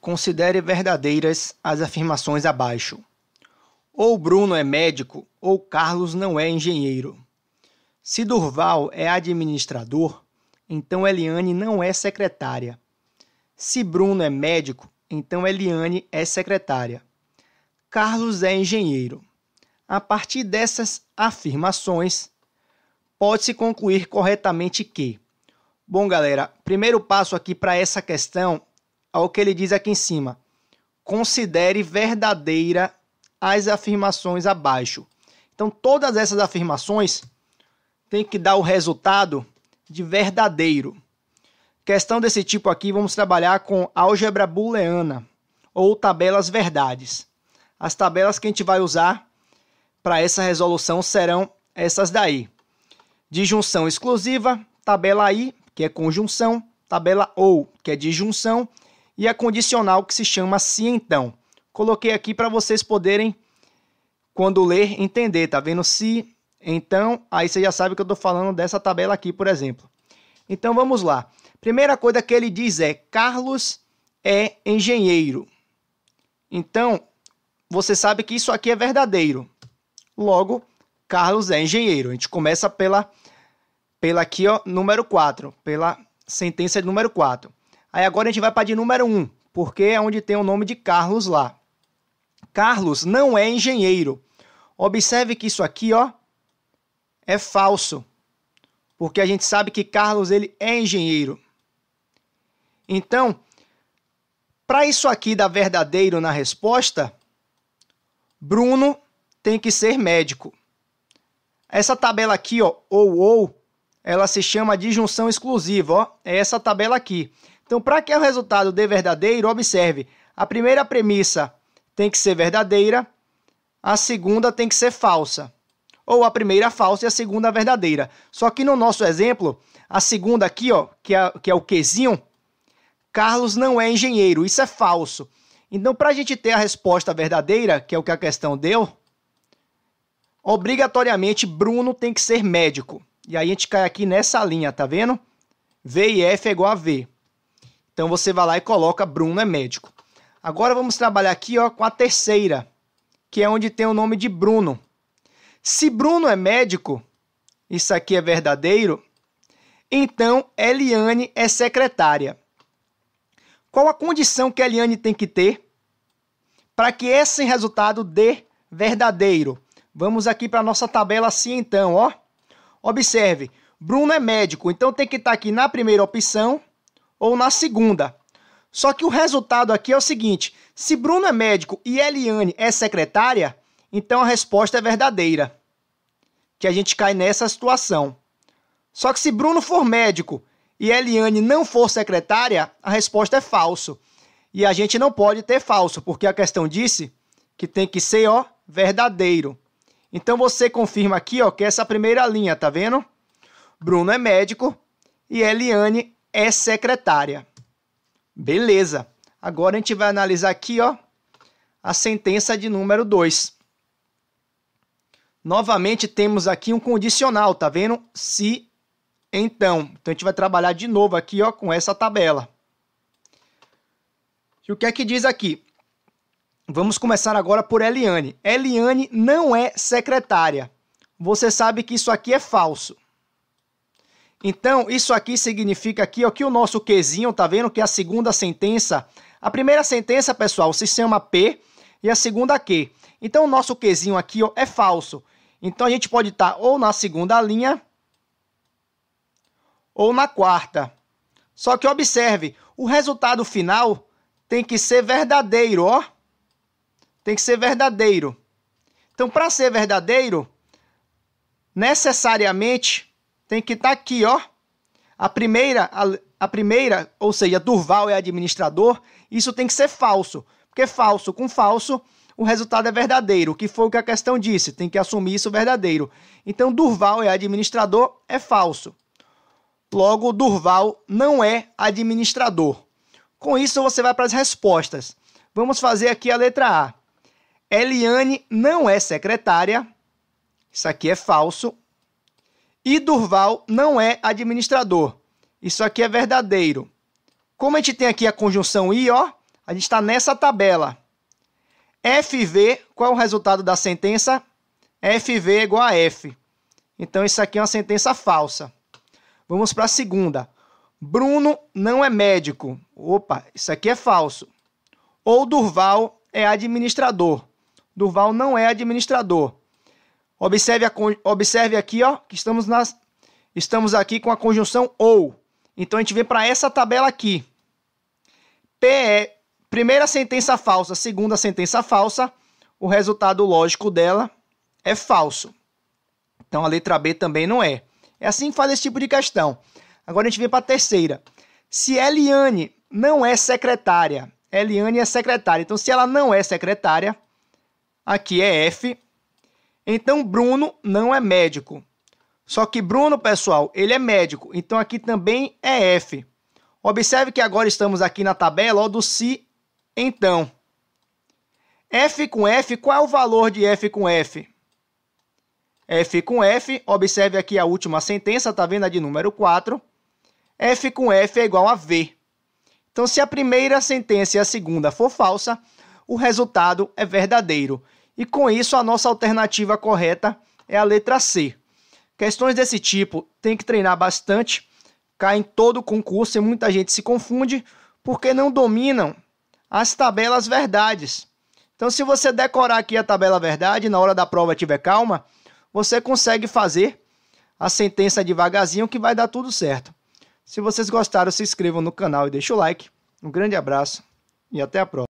Considere verdadeiras as afirmações abaixo. Ou Bruno é médico, ou Carlos não é engenheiro. Se Durval é administrador, então Eliane não é secretária. Se Bruno é médico, então Eliane é secretária. Carlos é engenheiro. A partir dessas afirmações, pode-se concluir corretamente que. Bom, galera, primeiro passo aqui para essa questão ao que ele diz aqui em cima. Considere verdadeira as afirmações abaixo. Então, todas essas afirmações têm que dar o resultado de verdadeiro. Questão desse tipo aqui, vamos trabalhar com álgebra booleana ou tabelas verdades. As tabelas que a gente vai usar para essa resolução serão essas daí. Disjunção exclusiva, tabela I, que é conjunção, tabela OU, que é disjunção, e a condicional que se chama se assim, então. Coloquei aqui para vocês poderem, quando ler, entender, tá vendo? Se, então, aí você já sabe que eu estou falando dessa tabela aqui, por exemplo. Então vamos lá. Primeira coisa que ele diz é: Carlos é engenheiro. Então, você sabe que isso aqui é verdadeiro. Logo, Carlos é engenheiro. A gente começa pela, pela aqui, ó, número 4, pela sentença número 4. Aí agora a gente vai para de número 1, um, porque é onde tem o nome de Carlos lá. Carlos não é engenheiro. Observe que isso aqui, ó, é falso. Porque a gente sabe que Carlos ele é engenheiro. Então, para isso aqui dar verdadeiro na resposta, Bruno tem que ser médico. Essa tabela aqui, ó, ou ou, ela se chama de junção exclusiva, ó. É essa tabela aqui. Então, para que é o resultado dê verdadeiro, observe: a primeira premissa tem que ser verdadeira, a segunda tem que ser falsa. Ou a primeira falsa e a segunda verdadeira. Só que no nosso exemplo, a segunda aqui, ó, que, é, que é o quezinho, Carlos não é engenheiro. Isso é falso. Então, para a gente ter a resposta verdadeira, que é o que a questão deu, obrigatoriamente Bruno tem que ser médico. E aí a gente cai aqui nessa linha, tá vendo? V e F é igual a V. Então você vai lá e coloca Bruno é médico. Agora vamos trabalhar aqui ó, com a terceira, que é onde tem o nome de Bruno. Se Bruno é médico, isso aqui é verdadeiro, então Eliane é secretária. Qual a condição que Eliane tem que ter para que esse resultado dê verdadeiro? Vamos aqui para a nossa tabela assim então, ó. Observe, Bruno é médico, então tem que estar tá aqui na primeira opção ou na segunda. Só que o resultado aqui é o seguinte: se Bruno é médico e Eliane é secretária, então a resposta é verdadeira. Que a gente cai nessa situação. Só que se Bruno for médico e Eliane não for secretária, a resposta é falso. E a gente não pode ter falso, porque a questão disse que tem que ser, ó, verdadeiro. Então você confirma aqui, ó, que é essa primeira linha, tá vendo? Bruno é médico e Eliane é secretária. Beleza. Agora a gente vai analisar aqui, ó, a sentença de número 2. Novamente temos aqui um condicional, tá vendo? Se então, então a gente vai trabalhar de novo aqui, ó, com essa tabela. E o que é que diz aqui? Vamos começar agora por Eliane. Eliane não é secretária. Você sabe que isso aqui é falso. Então, isso aqui significa aqui, ó, que o nosso Qzinho, tá vendo que é a segunda sentença, a primeira sentença, pessoal, se chama P e a segunda Q. Então, o nosso Qzinho aqui ó, é falso. Então, a gente pode estar tá ou na segunda linha ou na quarta. Só que observe, o resultado final tem que ser verdadeiro, ó. Tem que ser verdadeiro. Então, para ser verdadeiro, necessariamente tem que estar tá aqui, ó. A primeira, a, a primeira, ou seja, Durval é administrador, isso tem que ser falso. Porque falso com falso, o resultado é verdadeiro, que foi o que a questão disse, tem que assumir isso verdadeiro. Então, Durval é administrador, é falso. Logo, Durval não é administrador. Com isso, você vai para as respostas. Vamos fazer aqui a letra A. Eliane não é secretária. Isso aqui é falso. E Durval não é administrador. Isso aqui é verdadeiro. Como a gente tem aqui a conjunção I, ó, a gente está nessa tabela. FV, qual é o resultado da sentença? FV é igual a F. Então, isso aqui é uma sentença falsa. Vamos para a segunda. Bruno não é médico. Opa, isso aqui é falso. Ou Durval é administrador. Durval não é administrador. Observe, a, observe aqui, ó, que estamos, nas, estamos aqui com a conjunção OU. Então, a gente vem para essa tabela aqui. PE, é, primeira sentença falsa, segunda sentença falsa, o resultado lógico dela é falso. Então, a letra B também não é. É assim que faz esse tipo de questão. Agora, a gente vem para a terceira. Se Eliane não é secretária, Eliane é secretária. Então, se ela não é secretária, aqui é F, então Bruno não é médico. Só que Bruno, pessoal, ele é médico, então aqui também é F. Observe que agora estamos aqui na tabela ó, do se então. F com F, qual é o valor de F com F? F com F, observe aqui a última sentença, tá vendo a de número 4? F com F é igual a V. Então, se a primeira sentença e a segunda for falsa, o resultado é verdadeiro. E com isso, a nossa alternativa correta é a letra C. Questões desse tipo tem que treinar bastante, cai em todo concurso e muita gente se confunde porque não dominam as tabelas verdades. Então, se você decorar aqui a tabela verdade, na hora da prova tiver calma, você consegue fazer a sentença devagarzinho que vai dar tudo certo. Se vocês gostaram, se inscrevam no canal e deixem o like. Um grande abraço e até a próxima.